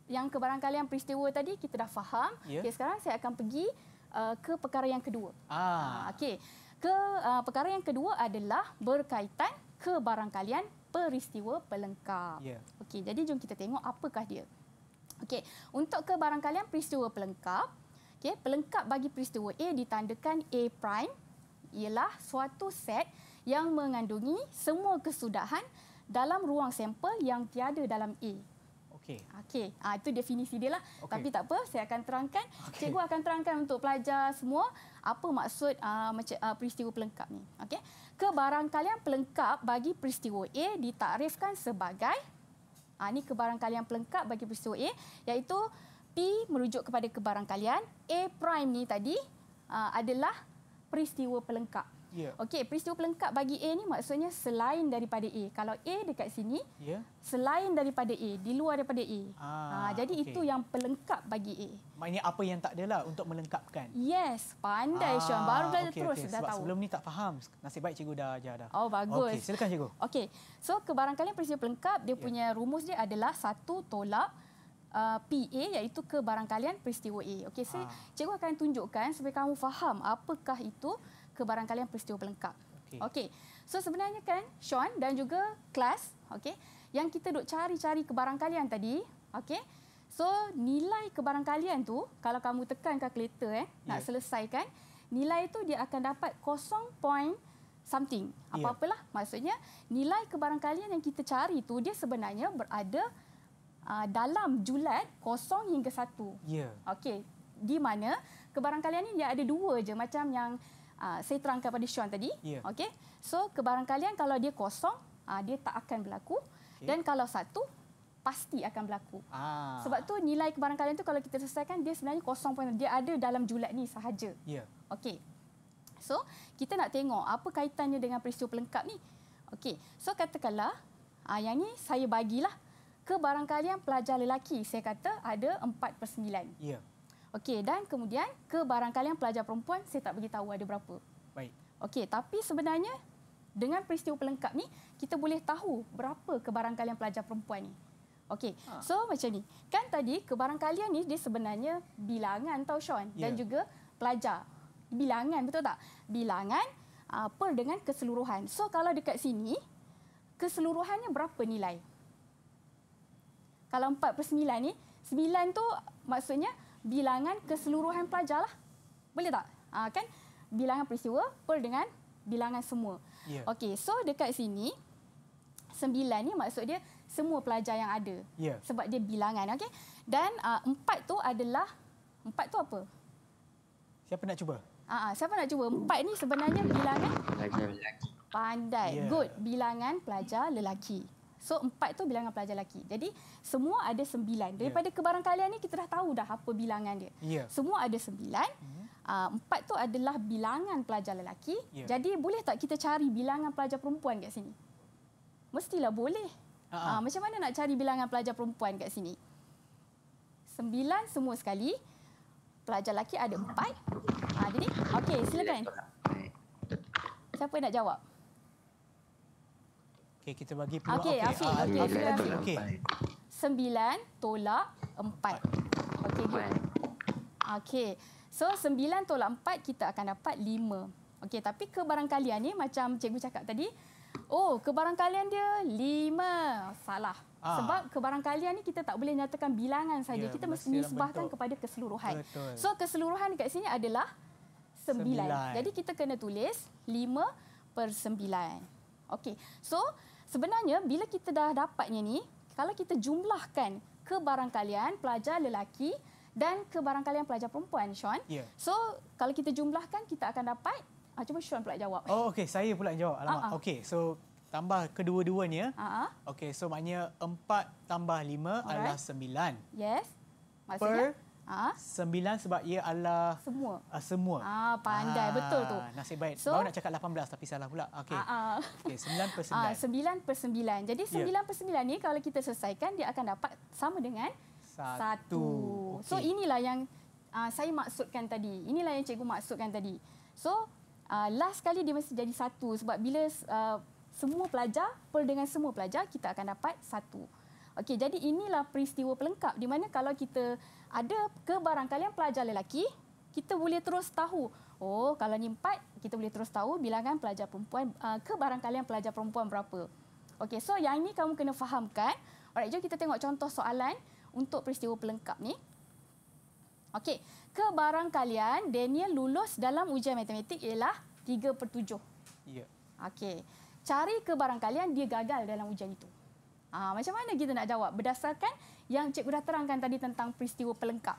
yang kebarangkalian peristiwa tadi kita dah faham. Yeah. Okey sekarang saya akan pergi uh, ke perkara yang kedua. Ah uh, okey. Ke uh, perkara yang kedua adalah berkaitan kebarangkalian peristiwa pelengkap. Yeah. Okey jadi jom kita tengok apakah dia. Okey untuk kebarangkalian peristiwa pelengkap okey pelengkap bagi peristiwa A ditandakan A prime ialah suatu set yang mengandungi semua kesudahan dalam ruang sampel yang tiada dalam A. Okey. Okay. Ha, ah, itu definisi dia lah. Okay. Tapi tak apa, saya akan terangkan. Okay. Cikgu akan terangkan untuk pelajar semua apa maksud uh, peristiwa pelengkap ni. Okey. Kebarangkalian pelengkap bagi peristiwa A ditakrifkan sebagai ha, ini kebarangkalian pelengkap bagi peristiwa A iaitu P merujuk kepada kebarangkalian A prime ni tadi uh, adalah peristiwa pelengkap. Yeah. Okey, peristiwa pelengkap bagi A ni maksudnya selain daripada A. Kalau A dekat sini, yeah. selain daripada A, di luar daripada A. Ah, ha, jadi okay. itu yang pelengkap bagi A. Maknanya apa yang tak adalah untuk melengkapkan. Yes, pandai ah, Sean. Baru belajar okay, terus, okay. dah Sebab tahu. Sebelum ni tak faham. Nasib baik cikgu dah ajar dah. Oh, bagus. Okay, silakan cikgu. Okey, so kebarangkalian peristiwa pelengkap, dia yeah. punya rumus dia adalah satu tolak Uh, PA iaitu kebarangkalian peristiwa A. Okey, saya ah. ha. cikgu akan tunjukkan supaya kamu faham apakah itu kebarangkalian peristiwa pelengkap. Okey. Okay. So sebenarnya kan Sean dan juga kelas, okey, yang kita duk cari-cari kebarangkalian tadi, okey. So nilai kebarangkalian tu kalau kamu tekan kalkulator eh yeah. nak selesaikan, nilai itu dia akan dapat 0. something. Ya. Apa-apalah yeah. maksudnya nilai kebarangkalian yang kita cari tu dia sebenarnya berada uh, dalam julat 0 hingga 1. Ya. Yeah. Okey. Di mana kebarangkalian ni dia ada dua je macam yang Ah, saya terangkan pada Sean tadi. Yeah. Okey. So kebarangkalian kalau dia kosong, uh, dia tak akan berlaku. Okay. Dan kalau satu, pasti akan berlaku. Ah. Sebab tu nilai kebarangkalian tu kalau kita selesaikan dia sebenarnya kosong pun dia ada dalam julat ni sahaja. Ya. Yeah. Okey. So kita nak tengok apa kaitannya dengan peristiwa pelengkap ni. okay, So katakanlah uh, yang ni saya bagilah kebarangkalian pelajar lelaki saya kata ada 4/9. Ya. Yeah. Okey, dan kemudian ke barangkali yang pelajar perempuan saya tak bagi tahu ada berapa. Baik. Okey, tapi sebenarnya dengan peristiwa pelengkap ni kita boleh tahu berapa ke barangkali yang pelajar perempuan ni. Okey. Ha. So macam ni. Kan tadi ke barangkali ni dia sebenarnya bilangan tau Sean dan ya. juga pelajar. Bilangan betul tak? Bilangan uh, per dengan keseluruhan. So kalau dekat sini keseluruhannya berapa nilai? Kalau 4 per 9 ni, 9 tu maksudnya bilangan keseluruhan pelajar lah. Boleh tak? Ha, kan? Bilangan peristiwa per dengan bilangan semua. Yeah. Okey, so dekat sini, sembilan ni maksud dia semua pelajar yang ada. Yeah. Sebab dia bilangan. Okey? Dan uh, empat tu adalah, empat tu apa? Siapa nak cuba? Aa, ah, siapa nak cuba? Empat ni sebenarnya bilangan? Pandai. Yeah. Good. Bilangan pelajar lelaki. So empat tu bilangan pelajar lelaki. Jadi semua ada sembilan. Ya. Daripada yeah. kebarangkalian ni kita dah tahu dah apa bilangan dia. Yeah. Semua ada sembilan. Mm-hmm. Uh, empat tu adalah bilangan pelajar lelaki. Yeah. Jadi boleh tak kita cari bilangan pelajar perempuan kat sini? Mestilah boleh. Uh-huh. Uh, macam mana nak cari bilangan pelajar perempuan kat sini? Sembilan semua sekali. Pelajar lelaki ada empat. Uh, jadi, okey silakan. Siapa nak jawab? Okey, kita bagi peluang. Okey, ah, Afiq. Okey, okay. okay. okay. okay. Sembilan tolak empat. Okey, Okay. So, sembilan tolak empat, kita akan dapat lima. Okey, tapi kebarangkalian ni macam cikgu cakap tadi, oh, kebarangkalian dia lima. Salah. Ah. Sebab kebarangkalian ni kita tak boleh nyatakan bilangan saja. Yeah, kita mesti nisbahkan betul. kepada keseluruhan. Betul. So, keseluruhan dekat sini adalah sembilan. sembilan. Jadi, kita kena tulis lima per sembilan. Okey. So, Sebenarnya bila kita dah dapatnya ni, kalau kita jumlahkan kebarangkalian pelajar lelaki dan kebarangkalian pelajar perempuan, Sean. Yeah. So, kalau kita jumlahkan kita akan dapat Ah, Cuma Sean pula jawab. Oh, okay, Saya pula yang jawab. Alamak. Uh-uh. Ah, ah. Okey, so tambah kedua-duanya. Uh-uh. Ah, Okey, so maknanya empat tambah lima adalah sembilan. Yes. Maksudnya? Per Ha? Sembilan sebab ia adalah semua. Uh, semua. Ah, pandai ah, betul tu. Nasib baik. So, Baru nak cakap 18 tapi salah pula. Okey. Ah, ah. Okey, 9 per 9. Ah, 9 9. Jadi 9 ya. yeah. per 9 ni kalau kita selesaikan dia akan dapat sama dengan 1. Satu. Okay. So inilah yang uh, saya maksudkan tadi. Inilah yang cikgu maksudkan tadi. So uh, last kali dia mesti jadi 1 sebab bila uh, semua pelajar per dengan semua pelajar kita akan dapat 1. Okey, jadi inilah peristiwa pelengkap di mana kalau kita ada kebarangkalian pelajar lelaki, kita boleh terus tahu. Oh, kalau ni empat, kita boleh terus tahu bilangan pelajar perempuan, ah, kebarangkalian pelajar perempuan berapa. Okey, so yang ini kamu kena fahamkan. Alright, jom kita tengok contoh soalan untuk peristiwa pelengkap ni. Okey, kebarangkalian Daniel lulus dalam ujian matematik ialah 3 per 7. Ya. Okey, cari kebarangkalian dia gagal dalam ujian itu. Ha, macam mana kita nak jawab berdasarkan yang cikgu dah terangkan tadi tentang peristiwa pelengkap?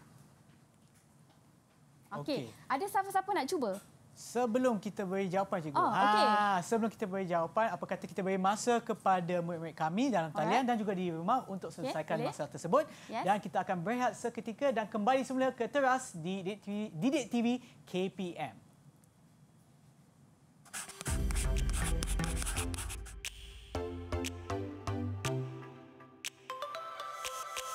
Okey, okay. ada siapa-siapa nak cuba? Sebelum kita beri jawapan cikgu. Oh, okay. Ha, sebelum kita beri jawapan, apa kata kita beri masa kepada murid-murid kami dalam talian Alright. dan juga di rumah untuk selesaikan okay, masalah tersebut yes. dan kita akan berehat seketika dan kembali semula ke teras di Didik TV, TV KPM.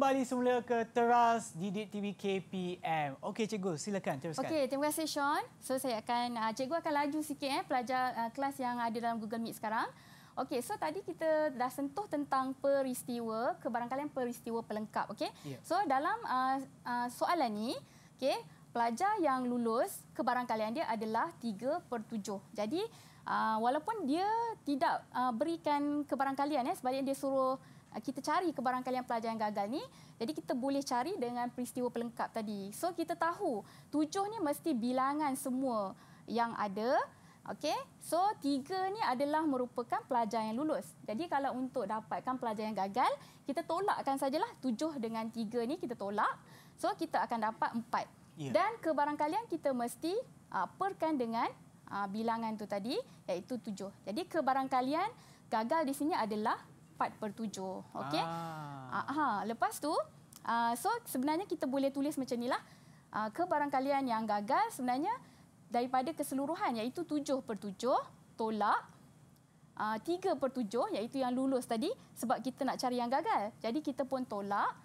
kembali semula ke teras Didik TV KPM. Okey cikgu, silakan teruskan. Okey, terima kasih Sean. So saya akan uh, cikgu akan laju sikit eh pelajar uh, kelas yang ada dalam Google Meet sekarang. Okey, so tadi kita dah sentuh tentang peristiwa, kebarangkalian peristiwa pelengkap, okey. Yeah. So dalam uh, uh, soalan ni, okey, pelajar yang lulus kebarangkalian dia adalah 3/7. Jadi uh, walaupun dia tidak uh, berikan kebarangkalian eh sebaliknya dia suruh Ah, kita cari kebarangkalian pelajar yang gagal ni jadi kita boleh cari dengan peristiwa pelengkap tadi so kita tahu tujuh ni mesti bilangan semua yang ada Okey, so tiga ni adalah merupakan pelajar yang lulus. Jadi kalau untuk dapatkan pelajar yang gagal, kita tolakkan sajalah tujuh dengan tiga ni kita tolak. So kita akan dapat empat. Yeah. Dan kebarangkalian kita mesti uh, perkan dengan uh, bilangan tu tadi iaitu tujuh. Jadi kebarangkalian gagal di sini adalah 4/7 okay? Ah. ah. ha lepas tu uh, so sebenarnya kita boleh tulis macam nilah uh, ah, kebarangkalian yang gagal sebenarnya daripada keseluruhan iaitu 7/7 tolak uh, 3/7 iaitu yang lulus tadi sebab kita nak cari yang gagal jadi kita pun tolak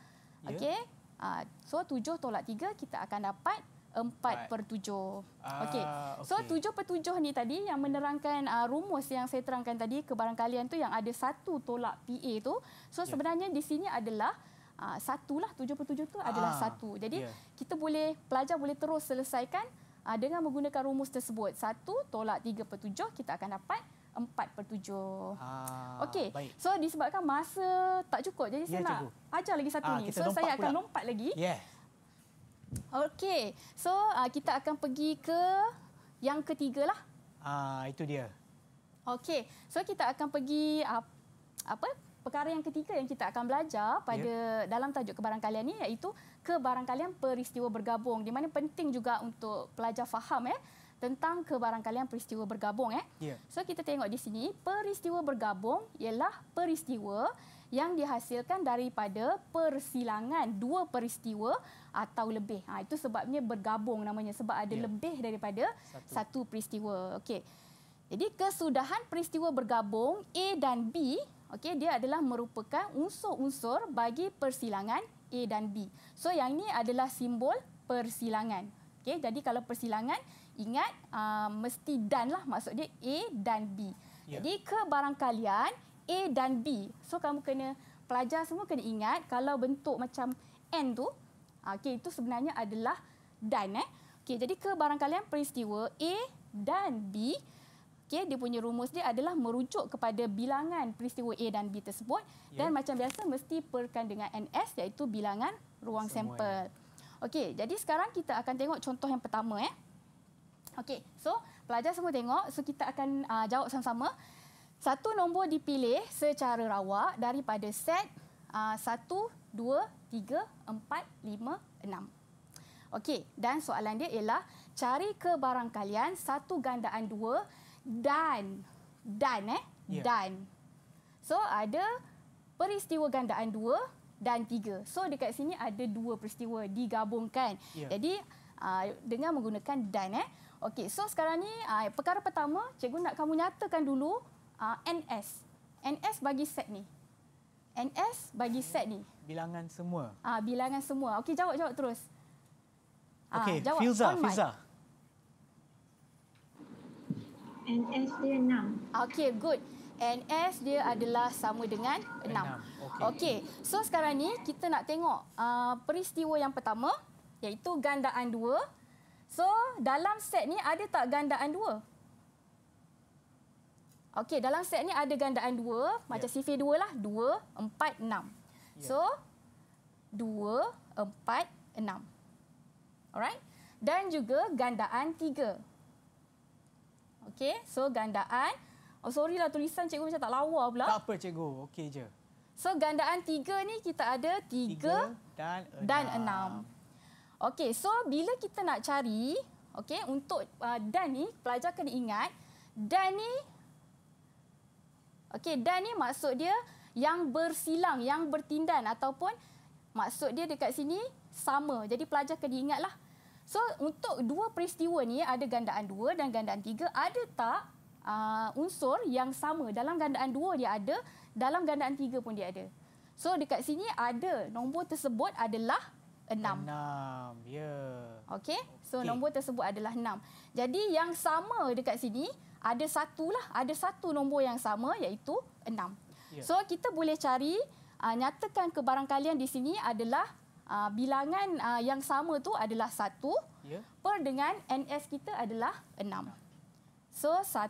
yeah. okey uh, so 7 tolak 3 kita akan dapat Empat per tujuh. Ah, okey. So tujuh per tujuh ni tadi yang menerangkan uh, rumus yang saya terangkan tadi kebarangkalian tu yang ada satu tolak PA tu. So yeah. sebenarnya di sini adalah uh, ah, satu lah tujuh per tujuh tu adalah ah. satu. Jadi yeah. kita boleh pelajar boleh terus selesaikan uh, dengan menggunakan rumus tersebut. Satu tolak tiga per tujuh kita akan dapat. empat per tujuh. Ah, Okey. So disebabkan masa tak cukup. Jadi saya yeah, nak cukup. ajar lagi satu ah, ni. So saya akan lompat lagi. Yeah. Okey. So uh, kita akan pergi ke yang ketiga lah. Ah uh, itu dia. Okey. So kita akan pergi uh, apa? Perkara yang ketiga yang kita akan belajar pada yeah. dalam tajuk kebarangkalian ini iaitu kebarangkalian peristiwa bergabung di mana penting juga untuk pelajar faham eh tentang kebarangkalian peristiwa bergabung eh. Yeah. So kita tengok di sini peristiwa bergabung ialah peristiwa yang dihasilkan daripada persilangan dua peristiwa atau lebih. Ha, itu sebabnya bergabung namanya sebab ada ya. lebih daripada satu, satu peristiwa. Okey. Jadi kesudahan peristiwa bergabung A dan B, okey dia adalah merupakan unsur-unsur bagi persilangan A dan B. So yang ini adalah simbol persilangan. Okey, jadi kalau persilangan ingat uh, mesti dan lah maksudnya A dan B. Ya. Jadi kebarangkalian A dan B. So kamu kena pelajar semua kena ingat kalau bentuk macam N tu, ah, okey itu sebenarnya adalah dan eh. Okey, jadi ke barangkali peristiwa A dan B, okey dia punya rumus dia adalah merujuk kepada bilangan peristiwa A dan B tersebut yeah. dan macam biasa mesti perkan dengan NS iaitu bilangan ruang semua ya. sampel. Ya. Okey, jadi sekarang kita akan tengok contoh yang pertama eh. Okey, so pelajar semua tengok, so kita akan uh, jawab sama-sama. Satu nombor dipilih secara rawak daripada set ah, satu, dua, tiga, empat, lima, enam. Okey, dan soalan dia ialah cari ke barang kalian satu gandaan dua dan dan eh yeah. dan. So ada peristiwa gandaan dua dan tiga. So dekat sini ada dua peristiwa digabungkan. Yeah. Jadi ah, dengan menggunakan dan eh. Okey, so sekarang ni ah, perkara pertama cikgu nak kamu nyatakan dulu uh, ah, NS. NS bagi set ni. NS bagi set ni. Bilangan semua. Ah uh, bilangan semua. Okey jawab jawab terus. Ah, okey, uh, jawab. Filza, Filza. NS dia enam. Ah, okey, good. NS dia adalah sama dengan enam. Okey. Okay. So sekarang ni kita nak tengok uh, peristiwa yang pertama iaitu gandaan dua. So dalam set ni ada tak gandaan dua? Okey, dalam set ni ada gandaan dua. Yeah. Macam ya. CV dua lah. Dua, empat, enam. Yeah. So, dua, empat, enam. Alright? Dan juga gandaan tiga. Okey, so gandaan. Oh, sorry lah tulisan cikgu macam tak lawa pula. Tak apa cikgu, okey je. So, gandaan tiga ni kita ada tiga, tiga dan enam. Okey, so bila kita nak cari, okey, untuk uh, dan ni, pelajar kena ingat, dan ni Okey, dan ni maksud dia yang bersilang, yang bertindan ataupun maksud dia dekat sini sama. Jadi pelajar kena ingatlah. So untuk dua peristiwa ni ada gandaan dua dan gandaan tiga ada tak uh, unsur yang sama dalam gandaan dua dia ada, dalam gandaan tiga pun dia ada. So dekat sini ada nombor tersebut adalah enam. Enam, ya. Yeah. Okey, so okay. nombor tersebut adalah enam. Jadi yang sama dekat sini ada satu lah, ada satu nombor yang sama iaitu 6. Yeah. So kita boleh cari uh, nyatakan kebarangkalian di sini adalah uh, bilangan uh, yang sama tu adalah 1 yeah. per dengan NS kita adalah 6. So 1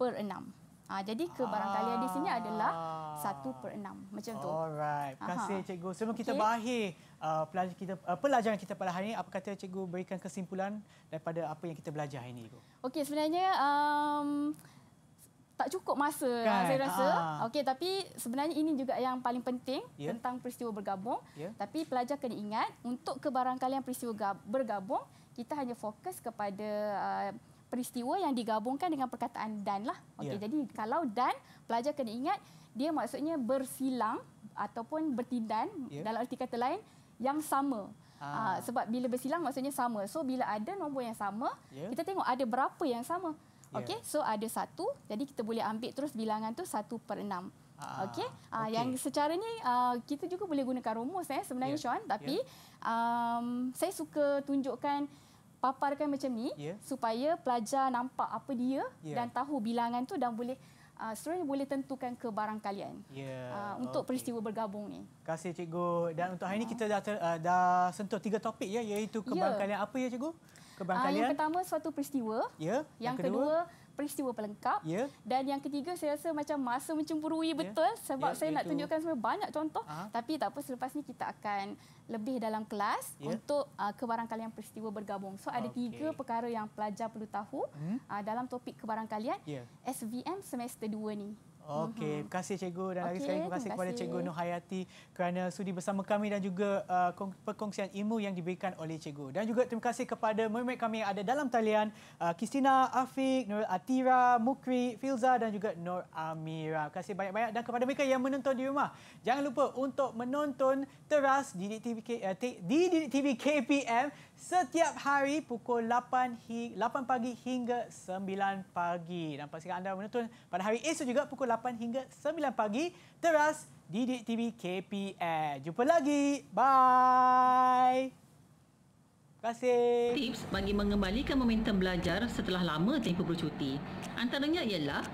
per 6. Ha, jadi ke ah. di sini adalah 1 ah. per 6. Macam tu. Alright. Terima kasih Cikgu. Sebelum okay. kita berakhir uh, pelajaran, kita, uh, pelajaran kita pada hari ini, apa kata Cikgu berikan kesimpulan daripada apa yang kita belajar hari ini? Okey, sebenarnya um, tak cukup masa kan? saya rasa. Ah, ah. Okey, tapi sebenarnya ini juga yang paling penting yeah. tentang peristiwa bergabung. Yeah. Tapi pelajar kena ingat, untuk kebarangkalian peristiwa bergabung, kita hanya fokus kepada... Uh, peristiwa yang digabungkan dengan perkataan dan lah. Okey, yeah. jadi kalau dan pelajar kena ingat dia maksudnya bersilang ataupun bertindan yeah. dalam erti kata lain yang sama. Ah. Aa, ah, sebab bila bersilang maksudnya sama. So bila ada nombor yang sama, yeah. kita tengok ada berapa yang sama. Ya. Okey, so ada satu. Jadi kita boleh ambil terus bilangan tu satu per enam. Ah, okey, ah, okay. yang secara ni kita juga boleh gunakan rumus eh sebenarnya yeah. Sean tapi yeah. um, saya suka tunjukkan paparkan macam ni yeah. supaya pelajar nampak apa dia yeah. dan tahu bilangan tu dan boleh uh, ah, student boleh tentukan ke barang kalian yeah. Ya, uh, untuk okay. peristiwa bergabung ni. Terima kasih cikgu. Dan untuk hari ini ah. kita dah ter, uh, dah sentuh tiga topik ya iaitu kebarangkalian ya. yeah. apa ya cikgu? Kebarangkalian. Uh, yang pertama suatu peristiwa. Yeah. Yang, yang kedua, kedua peristiwa pelengkap. Yeah. Dan yang ketiga saya rasa macam masa mencemburui yeah. betul ya, sebab yeah, saya itu. nak tunjukkan semua banyak contoh. Ha? Tapi tak apa selepas ni kita akan lebih dalam kelas yeah. untuk uh, ah, kebarangkalian peristiwa bergabung. So ada okay. tiga perkara yang pelajar perlu tahu hmm? uh, dalam topik kebarangkalian yeah. SVM semester 2 ni. Okey, terima kasih cikgu dan okay, lagi sekali terima kasih kepada cikgu Nurhayati kerana sudi bersama kami dan juga uh, perkongsian ilmu yang diberikan oleh cikgu. Dan juga terima kasih kepada murid-murid kami yang ada dalam talian, uh, Kristina, Afiq, Nur Atira, Mukri, Filza dan juga Nur Amira. Terima kasih banyak-banyak dan kepada mereka yang menonton di rumah. Jangan lupa untuk menonton teras eh, di TV, uh, di TV KPM setiap hari pukul 8, hingga, 8 pagi hingga 9 pagi. Dan pastikan anda menonton pada hari esok juga pukul 8 hingga 9 pagi teras Didik TV KPR. Jumpa lagi. Bye. Terima kasih. Tips bagi mengembalikan momentum belajar setelah lama tempoh bercuti. Antaranya ialah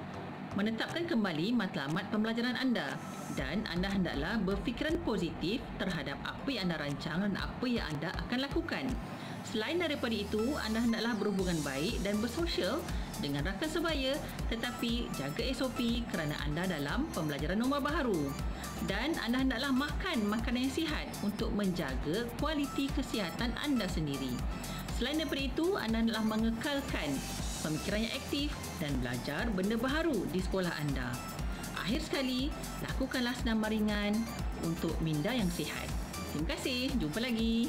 menetapkan kembali matlamat pembelajaran anda dan anda hendaklah berfikiran positif terhadap apa yang anda rancang dan apa yang anda akan lakukan. Selain daripada itu, anda hendaklah berhubungan baik dan bersosial dengan rakan sebaya tetapi jaga SOP kerana anda dalam pembelajaran norma baharu. Dan anda hendaklah makan makanan yang sihat untuk menjaga kualiti kesihatan anda sendiri. Selain daripada itu, anda hendaklah mengekalkan pemikiran yang aktif dan belajar benda baharu di sekolah anda. Akhir sekali, lakukanlah senam ringan untuk minda yang sihat. Terima kasih. Jumpa lagi.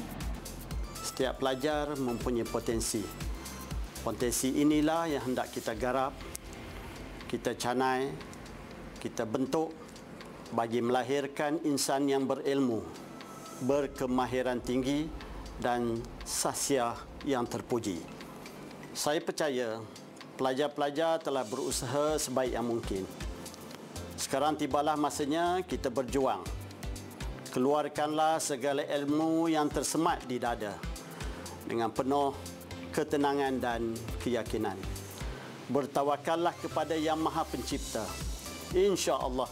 Setiap pelajar mempunyai potensi. Potensi inilah yang hendak kita garap, kita canai, kita bentuk bagi melahirkan insan yang berilmu, berkemahiran tinggi dan sasiah yang terpuji. Saya percaya pelajar-pelajar telah berusaha sebaik yang mungkin. Sekarang tibalah masanya kita berjuang. Keluarkanlah segala ilmu yang tersemat di dada dengan penuh ketenangan dan keyakinan. Bertawakallah kepada Yang Maha Pencipta. Insya Allah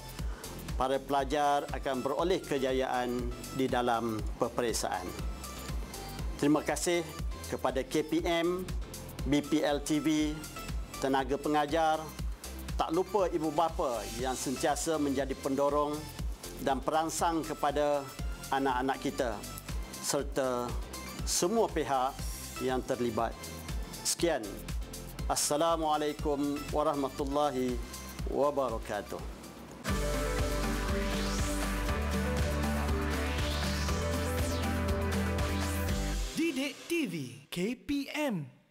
para pelajar akan beroleh kejayaan di dalam peperiksaan. Terima kasih kepada KPM, BPLTV, Tenaga Pengajar, tak lupa ibu bapa yang sentiasa menjadi pendorong dan perangsang kepada anak-anak kita serta semua pihak yang terlibat. Sekian. Assalamualaikum warahmatullahi wabarakatuh. Didik TV KPM